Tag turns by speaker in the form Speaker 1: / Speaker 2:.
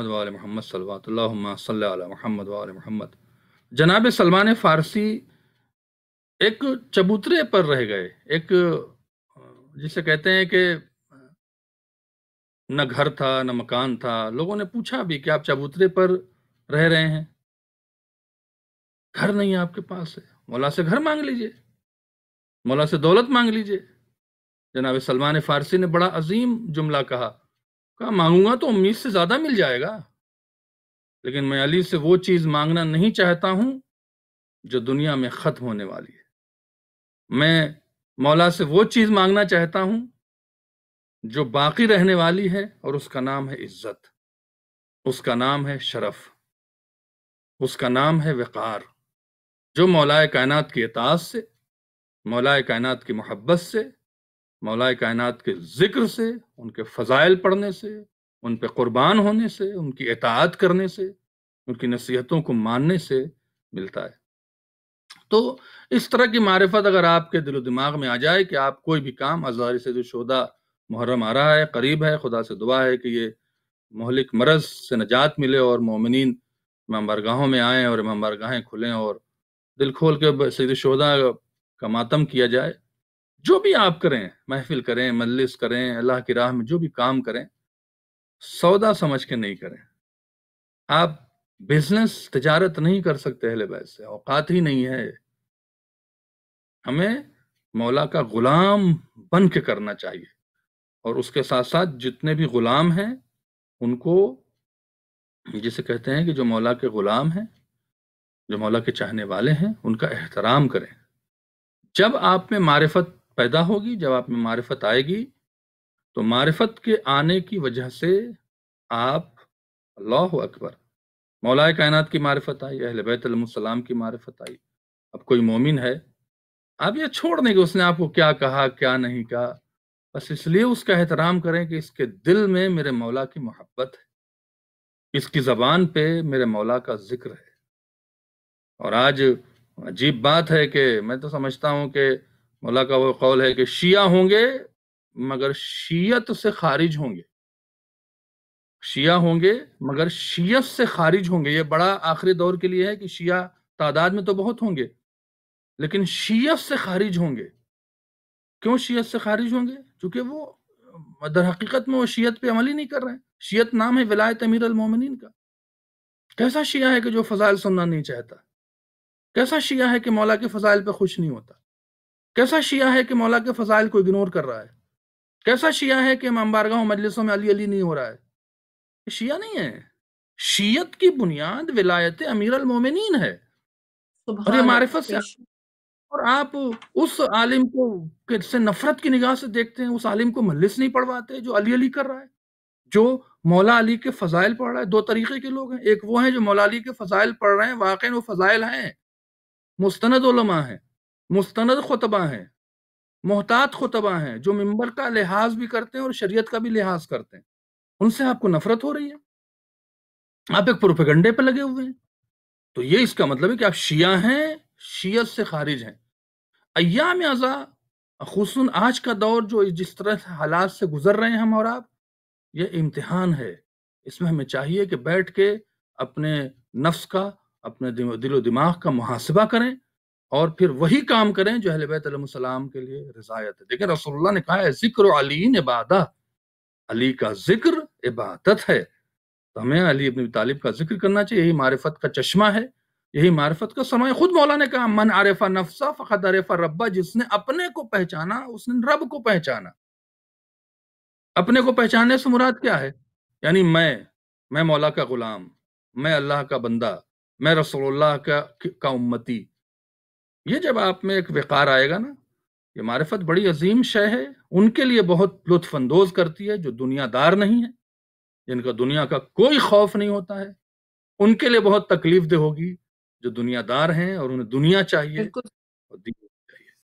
Speaker 1: मोहम्मद वाल मोहम्मद सल्ला महमद वाल मोहम्मद जनाब सलमान फ़ारसी एक चबूतरे पर रह गए एक जिसे कहते हैं कि न घर था न मकान था लोगों ने पूछा भी कि आप चबूतरे पर रह रहे हैं घर नहीं आपके पास है मौला से घर मांग लीजिए मौला से दौलत मांग लीजिए जनाब सलमान फ़ारसी ने बड़ा अजीम जुमला कहा कहा मांगूंगा तो उम्मीद से ज्यादा मिल जाएगा लेकिन मैं अली से वो चीज मांगना नहीं चाहता हूं जो दुनिया में खत्म होने वाली है मैं मौला से वो चीज मांगना चाहता हूं जो बाकी रहने वाली है और उसका नाम है इज्जत उसका नाम है शरफ उसका नाम है वक़ार जो मौलाए कायनात की एताज से मौलाए कायनात की मोहब्बत से मौलाए कायन के ज़िक्र से उनके फ़ज़ाइल पढ़ने से उन पर क़ुरबान होने से उनकी एतात करने से उनकी नसीहतों को मानने से मिलता है तो इस तरह की मारफत अगर आपके दिलो दिमाग में आ जाए कि आप कोई भी काम अजारी से जो शोदा मुहर्रम आ रहा है करीब है खुदा से दुआ है कि ये महलिक मरज से नजात मिले और मोमिन इमाम बरगाहों में आएँ और इमाम बरगाहें खुलें और दिल खोल के सैद शोदा का मातम किया जाए जो भी आप करें महफिल करें मजलिस करें अल्लाह की राह में जो भी काम करें सौदा समझ के नहीं करें आप बिजनेस तजारत नहीं कर सकते अहले बैस से औकात ही नहीं है हमें मौला का गुलाम बन के करना चाहिए और उसके साथ साथ जितने भी गुलाम हैं उनको जिसे कहते हैं कि जो मौला के गुलाम हैं जो मौला के चाहने वाले हैं उनका एहतराम करें जब आप में मारिफत पैदा होगी जब आप में मारिफत आएगी तो मारिफत के आने की वजह से आप अल्लाह अकबर मौलाए कायनात की मारिफत आई अहल बैतलम की मारिफत आई अब कोई मोमिन है आप ये छोड़ देंगे उसने आपको क्या कहा क्या नहीं कहा बस इसलिए उसका एहतराम करें कि इसके दिल में मेरे मौला की मोहब्बत है इसकी ज़बान पे मेरे मौला का जिक्र है और आज अजीब बात है कि मैं तो समझता हूँ कि मौला का वो कौल है कि शिया होंगे मगर शीयत तो से खारिज होंगे शिया होंगे मगर शीयत से खारिज होंगे ये बड़ा आखिरी दौर के लिए है कि शिया तादाद में तो बहुत होंगे लेकिन शीयत से खारिज होंगे क्यों शीयत से खारिज होंगे क्योंकि वो दर हकीकत में वो शीयत पे अमल ही नहीं कर रहे हैं शीयत नाम है विलायत अमीर अलमोमिन का कैसा शिया है कि जो फजाइल सुनना नहीं चाहता कैसा शिया है कि मौला के फजाइल पे खुश नहीं होता कैसा शिया है कि मौला के फजाइल को इग्नोर कर रहा है कैसा शिया है कि मामबारगा मजलिसों में अली अली नहीं हो रहा है शिया नहीं है शीयत की बुनियाद विलायत अमीर अलमोमिन है और ये मारिफत से और आप उस आलिम को से नफरत की निगाह से देखते हैं उस आलिम को मलिस नहीं पढ़वाते जो अली अली कर रहा है जो मौला अली के फजाइल पढ़ रहा है दो तरीके के लोग हैं एक वो हैं जो मौला अली के फजाइल पढ़ रहे हैं वाकई वो फजाइल हैं मुस्तनदलमा हैं मुस्ंद खुतबा हैं मोहतात खुतबा हैं जो मंबर का लिहाज भी करते हैं और शरीयत का भी लिहाज करते हैं उनसे आपको नफरत हो रही है आप एक प्रोपेगंडे पर लगे हुए हैं तो ये इसका मतलब है कि आप शिया हैं शीयत से खारिज हैं अयाम अज़ा खसून आज का दौर जो जिस तरह से हालात से गुजर रहे हैं हम और आप ये इम्तिहान है इसमें हमें चाहिए कि बैठ के अपने नफ्स का अपने दिलो दिमाग का मुहासबा करें और फिर वही काम करें जो अहलबैतम के लिए रजायत है देखिए रसोल्ला ने कहा है जिक्र अलीन इबादा अली का जिक्र इबादत है तो हमें अली अपनी तालिब का जिक्र करना चाहिए यही मारफत का चश्मा है यही मारफत का समय खुद मौला ने कहा मन आरफा नफसा फ़खत आरफा रब्बा जिसने अपने को पहचाना उसने रब को पहचाना अपने को पहचानने से मुराद क्या है यानी मैं मैं मौला का गुलाम मैं अल्लाह का बंदा मैं रसोल्ला का का उम्मती ये जब आप में एक विकार आएगा ना ये मारिफत बड़ी अजीम शय है उनके लिए बहुत लुत्फानंदोज करती है जो दुनियादार नहीं है जिनका दुनिया का कोई खौफ नहीं होता है उनके लिए बहुत तकलीफ दे होगी जो दुनियादार हैं और उन्हें दुनिया चाहिए और